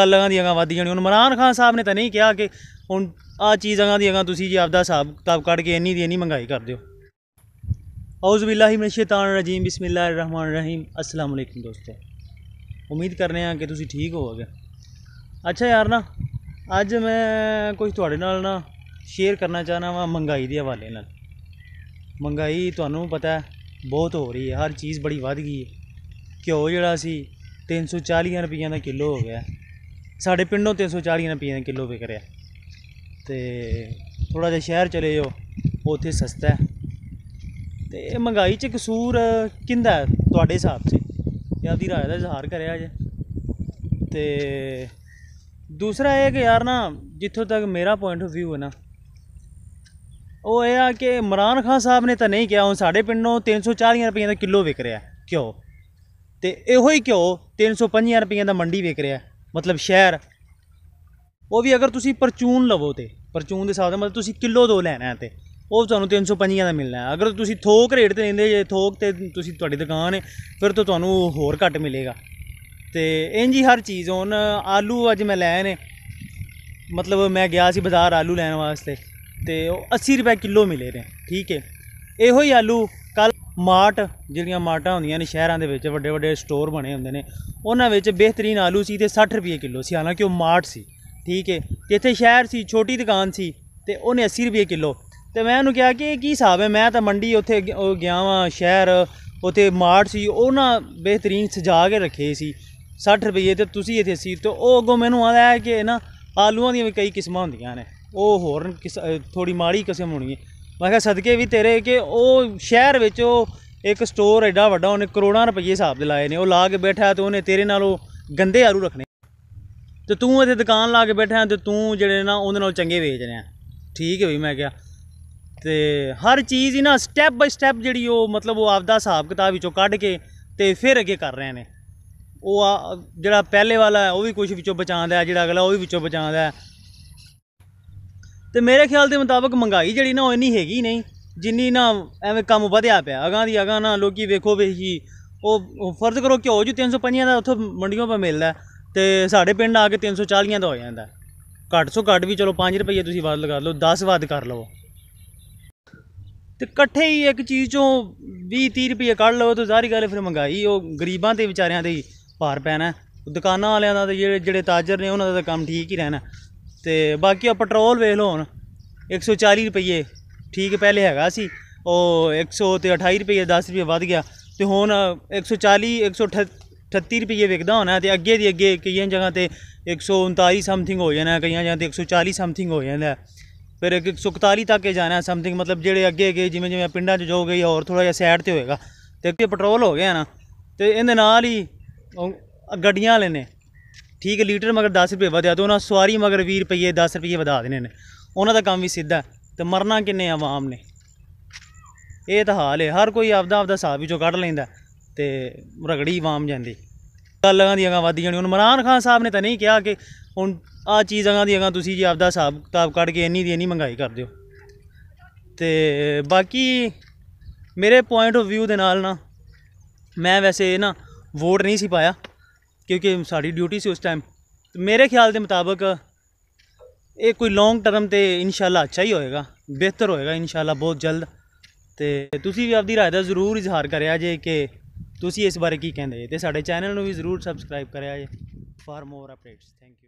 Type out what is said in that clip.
ਗੱਲਾਂ ਦੀਆਂ ਵਾਦੀ ਜਾਣੀ ਹੁਣ ਇਮਰਾਨ ਖਾਨ ਸਾਹਿਬ ਨੇ ਤਾਂ ਨਹੀਂ ਕਿਹਾ ਕਿ ਹੁਣ ਆ ਚੀਜ਼ਾਂ ਦੀਆਂ ਤੁਸੀਂ ਜੀ ਆਪਦਾ ਹਿਸਾਬ ਕਿਤਾਬ ਕੱਢ ਕੇ ਇੰਨੀ ਦੀ ਇੰਨੀ ਮਹਿੰਗਾਈ ਕਰ ਦਿਓ ਸ਼ੈਤਾਨ ਰਜੀਮ ਬਿਸਮਿਲ੍ਲਾਹਿਰ बसमिल्लामान ਰਹੀਮ ਅਸਲਾਮੁ ਅਲੈਕੁਮ ਦੋਸਤੋ ਉਮੀਦ ਕਰਨੇ ਆ ਕਿ ਤੁਸੀਂ ਠੀਕ ਹੋਵੋਗੇ ਅੱਛਾ ਯਾਰ ਨਾ ਅੱਜ ਮੈਂ ਕੁਝ ਤੁਹਾਡੇ ਨਾਲ ਨਾ ਸ਼ੇਅਰ ਕਰਨਾ ਚਾਹਨਾ ਵਾਂ ਮੰਗਾਈ ਦੇ ਹਵਾਲੇ ਨਾਲ ਮੰਗਾਈ ਤੁਹਾਨੂੰ ਪਤਾ ਬਹੁਤ ਹੋ ਰਹੀ ਹੈ ਹਰ ਚੀਜ਼ ਬੜੀ ਵੱਧ ਗਈ ਹੈ ਘਿਓ ਜਿਹੜਾ ਸੀ 340 ਰੁਪਈਆ ਦਾ ਕਿਲੋ ਹੋ ਗਿਆ ਸਾਡੇ ਪਿੰਡੋਂ 340 ਰੁਪਏ ਕਿਲੋ ਵਿਕ ਰਿਹਾ ਤੇ ਥੋੜਾ ਜਿਹਾ ਸ਼ਹਿਰ ਚਲੇ ਜਾਓ ਉੱਥੇ ਸਸਤਾ ਹੈ ਤੇ ਇਹ ਮਹਿੰਗਾਈ 'ਚ ਕਸੂਰ ਕਿੰਦਾ ਤੁਹਾਡੇ ਹਿਸਾਬ ਸੇ ਇਹ ਆਦੀ ਰਾਏ ਦਾ ਇਜ਼ਹਾਰ ਕਰਿਆ ਜੇ ਤੇ ਦੂਸਰਾ ਇਹ ਕਿ ਯਾਰ ਨਾ ਜਿੱਥੋਂ ਤੱਕ ਮੇਰਾ ਪੁਆਇੰਟ ਆਫ View ਹੈ ਨਾ ਉਹ ਇਹ ਆ ਕਿ ਇਮਰਾਨ ਖਾਨ ਸਾਹਿਬ ਨੇ ਤਾਂ ਨਹੀਂ ਕਿਹਾ ਹੁਣ ਸਾਡੇ ਪਿੰਡੋਂ 340 ਰੁਪਏ ਦਾ ਕਿਲੋ ਵਿਕ ਰਿਹਾ ਕਿਉਂ ਤੇ ਇਹੋ ਹੀ ਕਿਉਂ 350 ਰੁਪਏ ਦਾ ਮੰਡੀ ਵਿਕ ਰਿਹਾ ਮਤਲਬ ਸ਼ਹਿਰ ਉਹ ਵੀ ਅਗਰ ਤੁਸੀਂ ਪਰਚੂਨ ਲਵੋ ਤੇ ਪਰਚੂਨ ਦੇ ਹਿਸਾਬ ਨਾਲ ਮਤਲਬ ਤੁਸੀਂ ਕਿਲੋ ਦੋ ਲੈਣਾ ਤੇ ਉਹ ਤੁਹਾਨੂੰ 350 ਦਾ ਮਿਲਣਾ ਅਗਰ ਤੁਸੀਂ ਥੋਕ ਰੇਟ ਤੇ ਲੈਂਦੇ ਜੇ ਥੋਕ ਤੇ ਤੁਸੀਂ ਤੁਹਾਡੀ ਦੁਕਾਨ ਹੈ ਫਿਰ ਤਾਂ ਤੁਹਾਨੂੰ ਹੋਰ ਘੱਟ ਮਿਲੇਗਾ ਤੇ ਇੰਜ ਹੀ ਹਰ ਚੀਜ਼ ਹੁਣ ਆਲੂ ਅੱਜ ਮੈਂ ਲੈ ਨੇ ਮਤਲਬ ਮੈਂ ਗਿਆ ਸੀ ਬਾਜ਼ਾਰ ਆਲੂ ਲੈਣ ਵਾਸਤੇ ਤੇ ਉਹ 80 ਰੁਪਏ ਕਿਲੋ ਮਿਲੇ ਨੇ ਠੀਕ ਹੈ ਇਹੋ ਹੀ ਆਲੂ ਮਾਰਟ ਜਿਹੜੀਆਂ ਮਾਰਟਾਂ ਹੁੰਦੀਆਂ ਨੇ ਸ਼ਹਿਰਾਂ ਦੇ ਵਿੱਚ ਵੱਡੇ ਵੱਡੇ ਸਟੋਰ ਬਣੇ ਹੁੰਦੇ ਨੇ ਉਹਨਾਂ ਵਿੱਚ ਬਿਹਤਰੀਨ ਆਲੂ ਸੀ ਤੇ 60 ਰੁਪਏ ਕਿਲੋ ਸੀ ਹਾਲਾਂਕਿ ਉਹ ਮਾਰਟ ਸੀ ਠੀਕ ਹੈ ਜਿੱਥੇ ਇੱਥੇ ਸ਼ਹਿਰ ਸੀ ਛੋਟੀ ਦੁਕਾਨ ਸੀ ਤੇ ਉਹਨੇ 80 ਰੁਪਏ ਕਿਲੋ ਤੇ ਮੈਂ ਉਹਨੂੰ ਕਿਹਾ ਕਿ ਇਹ ਕੀ ਹਿਸਾਬ ਹੈ ਮੈਂ ਤਾਂ ਮੰਡੀ ਉੱਥੇ ਗਿਆ ਵਾਂ ਸ਼ਹਿਰ ਉੱਥੇ ਮਾਰਟ ਸੀ ਉਹਨਾਂ ਬਿਹਤਰੀਨ ਸਜਾ ਕੇ ਰੱਖੇ ਸੀ 60 ਰੁਪਏ ਤੇ ਤੁਸੀਂ ਇੱਥੇ ਸੀ ਤੇ ਉਹ ਅੱਗੋਂ ਮੈਨੂੰ ਆਇਆ ਕਿ ਨਾ ਆਲੂਆਂ ਦੀਆਂ ਵੀ ਕਈ ਕਿਸਮਾਂ ਹੁੰਦੀਆਂ ਨੇ ਉਹ ਹੋਰ ਥੋੜੀ ਮਾੜੀ ਕਿਸਮ ਹੋਣੀ ਹੈ ਮੈਂ ਕਿਹਾ ਸਦਕੇ ਵੀ ਤੇਰੇ ਕਿ ਉਹ ਸ਼ਹਿਰ ਵਿੱਚ ਉਹ ਇੱਕ ਸਟੋਰ ਐਡਾ ਵੱਡਾ ਉਹਨੇ ਕਰੋੜਾਂ ਰੁਪਏ ਹਿਸਾਬ ਦੇ ਲਾਏ ਨੇ ਉਹ ਲਾ ਕੇ ਬੈਠਾ ਤੇ ਉਹਨੇ ਤੇਰੇ ਨਾਲ ਉਹ ਗੰਦੇ ਆਰੂ ਰੱਖਣੇ ਤੇ ਤੂੰ ਇੱਥੇ ਦੁਕਾਨ ਲਾ ਕੇ ਬੈਠਾ ਤੇ ਤੂੰ ਜਿਹੜੇ ਨਾ ਉਹਦੇ ਨਾਲ ਚੰਗੇ ਵੇਚ ਰਿਹਾ ਠੀਕ ਹੈ ਵੀ ਮੈਂ ਕਿਹਾ ਤੇ ਹਰ ਚੀਜ਼ ਹੀ ਨਾ ਸਟੈਪ ਬਾਈ ਸਟੈਪ ਜਿਹੜੀ ਉਹ ਮਤਲਬ ਉਹ ਆਪਦਾ ਹਿਸਾਬ ਕਿਤਾਬ ਵਿੱਚੋਂ ਕੱਢ ਕੇ ਤੇ ਫਿਰ ਅੱਗੇ ਕਰ ਰਹੇ ਨੇ ਉਹ ਜਿਹੜਾ ਪਹਿਲੇ ਵਾਲਾ ਉਹ ਵੀ ਕੁਝ ਵਿੱਚੋਂ ਬਚਾਉਂਦਾ ਜਿਹੜਾ ਅਗਲਾ ਉਹ ਵੀ ਵਿੱਚੋਂ ਬਚਾਉਂਦਾ ਤੇ ਮੇਰੇ ਖਿਆਲ ਦੇ ਮੁਤਾਬਕ ਮਹਿੰਗਾਈ ਜਿਹੜੀ ਨਾ ਉਹ ਇੰਨੀ ਹੈਗੀ ਨਹੀਂ ਜਿੰਨੀ ਨਾ ਐਵੇਂ ਕੰਮ ਵਧਿਆ ਪਿਆ ਅਗਾਂ ਦੀ ਅਗਾਂ ਨਾ ਲੋਕੀ ਵੇਖੋ ਵੇਖੀ ਉਹ ਫਰਜ਼ ਕਰੋ ਕਿ ਹੋ ਜੂ 350 ਦਾ ਉੱਥੋਂ ਮੰਡੀਆਂ 'ਪਾ ਮਿਲਦਾ ਤੇ ਸਾਡੇ ਪਿੰਡ ਆ ਕੇ 340 ਦਾ ਹੋ ਜਾਂਦਾ ਘੱਟ ਸੋ ਘੱਟ ਵੀ ਚਲੋ 5 ਰੁਪਏ ਤੁਸੀਂ ਵਾਧ ਲਗਾ ਲਓ 10 ਵਾਧ ਕਰ ਲਓ ਤੇ ਇਕੱਠੇ ਹੀ ਇੱਕ ਚੀਜ਼ ਚੋਂ 20 30 ਰੁਪਏ ਕੱਢ ਲਓ ਤਾਂ ਜ਼ਾਰੀ ਗੱਲ ਫਿਰ ਮਹਿੰਗਾਈ ਉਹ ਗਰੀਬਾਂ ਤੇ ਵਿਚਾਰਿਆਂ ਦੇ ਭਾਰ ਪੈਣਾ ਦੁਕਾਨਾਂ ਵਾਲਿਆਂ ਦਾ ਤੇ ਜਿਹੜੇ ਜਿਹੜੇ ਤਾਜਰ ਨੇ ਉਹਨਾਂ ਦਾ ਤਾਂ ਕੰਮ ਠੀਕ ਹੀ ਰਹਿਣਾ ਤੇ ਬਾਕੀ ਆ ਪੈਟਰੋਲ ਵੇਖ ਲਓ ਹੁਣ 140 ਰੁਪਏ ਠੀਕ ਪਹਿਲੇ ਹੈਗਾ ਸੀ ਉਹ 100 ਤੇ 28 ਰੁਪਏ 10 ਰੁਪਏ ਵੱਧ ਗਿਆ ਤੇ ਹੁਣ 140 138 ਰੁਪਏ ਵਿਕਦਾ ਹੋਣਾ ਤੇ ਅੱਗੇ ਦੀ ਅੱਗੇ ਕਈਆਂ ਜਗ੍ਹਾ ਤੇ 139 ਸਮਥਿੰਗ ਹੋ ਜਾਣਾ ਕਈਆਂ ਜਗ੍ਹਾ ਤੇ 140 ਸਮਥਿੰਗ ਹੋ ਜਾਂਦਾ ਫਿਰ 141 ਤੱਕ ਹੀ ਜਾਣਾ ਸਮਥਿੰਗ ਮਤਲਬ ਜਿਹੜੇ ਅੱਗੇ ਅੱਗੇ ਜਿਵੇਂ ਜਿਵੇਂ ਪਿੰਡਾਂ 'ਚ ਜਾਓਗੇ ਜਾਂ ਹੋਰ ਥੋੜਾ ਜਿਹਾ ਸਾਈਡ ਤੇ ਹੋਏਗਾ ਤੇ ਅੱਗੇ ਪੈਟਰੋਲ ਹੋ ਗਿਆ ਨਾ ਤੇ ਇਹਦੇ ਨਾਲ ਹੀ ਗੱਡੀਆਂ ਵਾਲੇ ਨੇ ਠੀਕ ਹੈ ਲੀਟਰ ਮਗਰ 10 ਰੁਪਏ ਵਧਿਆ ਤੇ ਉਹਨਾਂ ਸਵਾਰੀ ਮਗਰ 20 ਰੁਪਏ 10 ਰੁਪਏ ਵਧਾ ਦੇਣੇ ਨੇ ਉਹਨਾਂ ਦਾ ਕੰਮ ਵੀ ਸਿੱਧਾ ਤੇ ਮਰਨਾ ਕਿੰਨੇ ਆਵਾਮ ਨੇ ਇਹ ਤਾਂ ਹਾਲ ਹੈ ਹਰ ਕੋਈ ਆਪਦਾ ਆਪਦਾ ਹਿਸਾਬ ਵਿੱਚੋਂ ਕੱਢ ਲੈਂਦਾ ਤੇ ਰਗੜੀ ਆਵਾਮ ਜਾਂਦੀ ਗੱਲਾਂ ਦੀਆਂ ਗਾਂ ਵੱਧ ਜਾਣੀ ਹੁਣ ਮਰਾਨ ਖਾਨ ਸਾਹਿਬ ਨੇ ਤਾਂ ਨਹੀਂ ਕਿਹਾ ਕਿ ਹੁਣ ਆ ਚੀਜ਼ਾਂ ਦੀਆਂ ਗਾਂ ਤੁਸੀਂ ਜੀ ਆਪਦਾ ਹਿਸਾਬ ਕਿਤਾਬ ਕੱਢ ਕੇ ਇੰਨੀ ਦੀ ਇੰਨੀ ਮਹਿੰਗਾਈ ਕਰ ਦਿਓ ਤੇ ਬਾਕੀ ਮੇਰੇ ਪੁਆਇੰਟ ਆਫ View ਦੇ ਨਾਲ ਨਾ ਮੈਂ ਵੈਸੇ ਨਾ ਵੋਟ ਨਹੀਂ ਸੀ ਪਾਇਆ ਕਿਉਂਕਿ ਸਾਡੀ ਡਿਊਟੀ ਸੀ ਉਸ ਟਾਈਮ ਮੇਰੇ ਖਿਆਲ ਦੇ ਮੁਤਾਬਕ ਇਹ ਕੋਈ ਲੌਂਗ ਟਰਮ ਤੇ ਇਨਸ਼ਾਅੱਲਾ ਅੱਛਾ ਹੀ ਹੋਏਗਾ ਬਿਹਤਰ ਹੋਏਗਾ ਇਨਸ਼ਾਅੱਲਾ ਬਹੁਤ ਜਲਦ ਤੇ ਤੁਸੀਂ ਵੀ ਆਪਦੀ رائے ਦਾ ਜ਼ਰੂਰ ਇਜ਼ਹਾਰ ਕਰਿਆ ਜੇ ਕਿ ਤੁਸੀਂ ਇਸ ਬਾਰੇ ਕੀ ਕਹਿੰਦੇ ਤੇ ਸਾਡੇ ਚੈਨਲ ਨੂੰ ਵੀ ਜ਼ਰੂਰ ਸਬਸਕ੍ਰਾਈਬ ਕਰਿਆ ਜੇ for more updates thank you